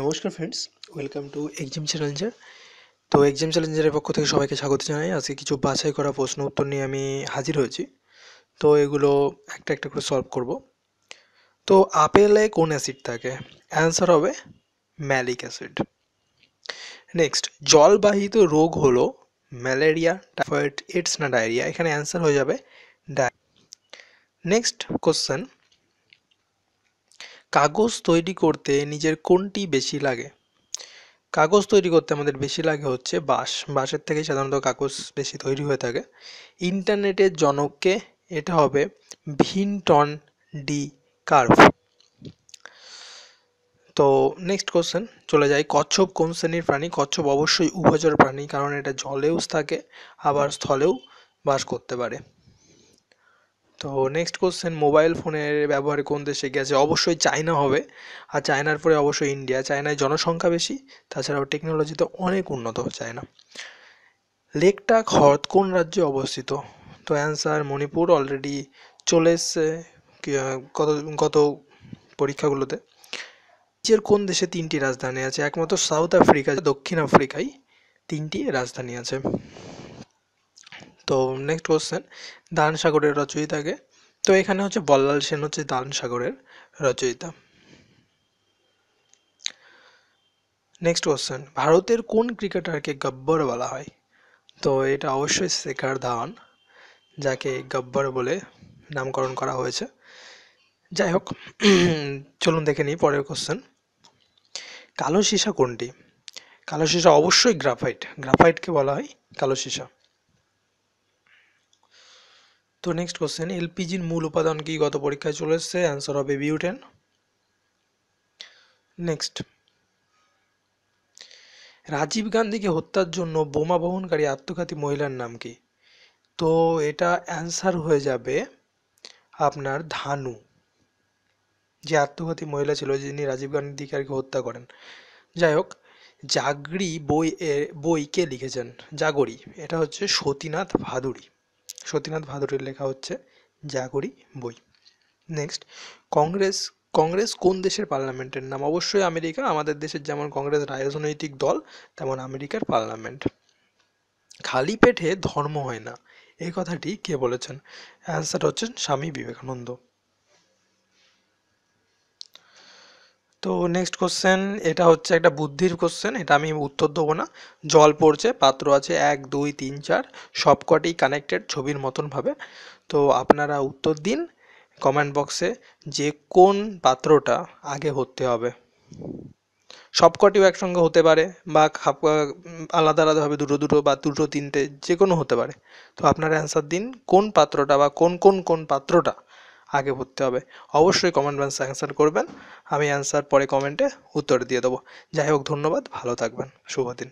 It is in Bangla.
নমস্কার friends welcome to exam challenger তো এক্সাম চ্যালেঞ্জারের পক্ষ থেকে সবাইকে স্বাগত জানাই আজকে কিছু বাছাই করা প্রশ্ন উত্তর নিয়ে আমি হাজির হয়েছি তো এগুলো একটা একটা করে সলভ করব তো আপেলে কোন অ্যাসিড থাকে অ্যান্সার হবে ম্যালিক অ্যাসিড নেক্সট জলবাহিত রোগ হলো ম্যালেরিয়া টাইফয়েড এইডস না ডায়রিয়া এখানে অ্যান্সার হয়ে যাবে ডায় নেক্সট কোশ্চেন কাগজ তৈরি করতে নিজের কোনটি বেশি লাগে কাগজ তৈরি করতে আমাদের বেশি লাগে হচ্ছে বাঁশ বাঁশের থেকে সাধারণত কাগজ বেশি তৈরি হয়ে থাকে ইন্টারনেটের জনককে এটা হবে ভিনটন ডি কার্ভ তো নেক্সট কোশ্চেন চলে যাই কচ্ছপ কোন শ্রেণীর প্রাণী কচ্ছপ অবশ্যই উভচর প্রাণী কারণ এটা জলেও থাকে আবার স্থলেও বাস করতে পারে তো নেক্সট কোশ্চেন মোবাইল ফোনের ব্যবহার কোন দেশে গেছে অবশ্যই চায়না হবে আর চায়নার পরে অবশ্যই ইন্ডিয়া চায়নায় জনসংখ্যা বেশি তাছাড়াও টেকনোলজিতে অনেক উন্নত চায়না লেকটা হ্রদ কোন রাজ্যে অবস্থিত তো অ্যান্সার মণিপুর অলরেডি চলে এসছে কত গত পরীক্ষাগুলোতে রাজ্যের কোন দেশে তিনটি রাজধানী আছে একমাত্র সাউথ আফ্রিকা দক্ষিণ আফ্রিকায় তিনটি রাজধানী আছে তো নেক্সট কোশ্চেন দান সাগরের রচয়িতাকে তো এখানে হচ্ছে বল্লাল সেন হচ্ছে দান সাগরের রচয়িতা নেক্সট কোশ্চেন ভারতের কোন ক্রিকেটারকে গব্বর বলা হয় তো এটা অবশ্যই শেখার ধাওয়ান যাকে গব্বর বলে নামকরণ করা হয়েছে যাই হোক চলুন দেখে নিই পরের কোশ্চেন কালো সীসা কোনটি কালো সীসা অবশ্যই গ্রাফাইট গ্রাফাইটকে বলা হয় কালো সীসা তো নেক্সট কোশ্চেন এলপিজির মূল উপাদান কি গত পরীক্ষায় চলে এসছে অ্যান্সার হবে বিউটেন নেক্সট রাজীব গান্ধীকে হত্যার জন্য বোমা বহনকারী আত্মঘাতী মহিলার নাম কি তো এটা অ্যান্সার হয়ে যাবে আপনার ধানু যে আত্মঘাতী মহিলা ছিল যিনি রাজীব গান্ধীকে আর কি হত্যা করেন যাই হোক জাগরি বই বই কে লিখেছেন জাগরি এটা হচ্ছে সতীনাথ ভাদুরী সতীনাথ ভাদুরের লেখা হচ্ছে জাগরি বই নেক্সট কংগ্রেস কংগ্রেস কোন দেশের পার্লামেন্টের নাম অবশ্যই আমেরিকা আমাদের দেশের যেমন কংগ্রেস রাজনৈতিক দল তেমন আমেরিকার পার্লামেন্ট খালি পেটে ধর্ম হয় না এই কথাটি কে বলেছেন অ্যান্সার হচ্ছেন স্বামী বিবেকানন্দ তো নেক্সট কোশ্চেন এটা হচ্ছে একটা বুদ্ধির কোশ্চেন এটা আমি উত্তর দেবো না জল পড়ছে পাত্র আছে এক দুই তিন চার সবকটি কানেক্টেড ছবির মতনভাবে তো আপনারা উত্তর দিন কমেন্ট বক্সে যে কোন পাত্রটা আগে হতে হবে সবকটিও একসঙ্গে হতে পারে বা আলাদা আলাদাভাবে দুটো দুটো বা দুটো তিনটে যে কোনো হতে পারে তো আপনারা অ্যান্সার দিন কোন পাত্রটা বা কোন কোন কোন পাত্রটা আগে ভরতে হবে অবশ্যই কমেন্ট বক্স অ্যান্সার করবেন আমি অ্যান্সার পরে কমেন্টে উত্তর দিয়ে দেবো যাই হোক ধন্যবাদ ভালো থাকবেন শুভ দিন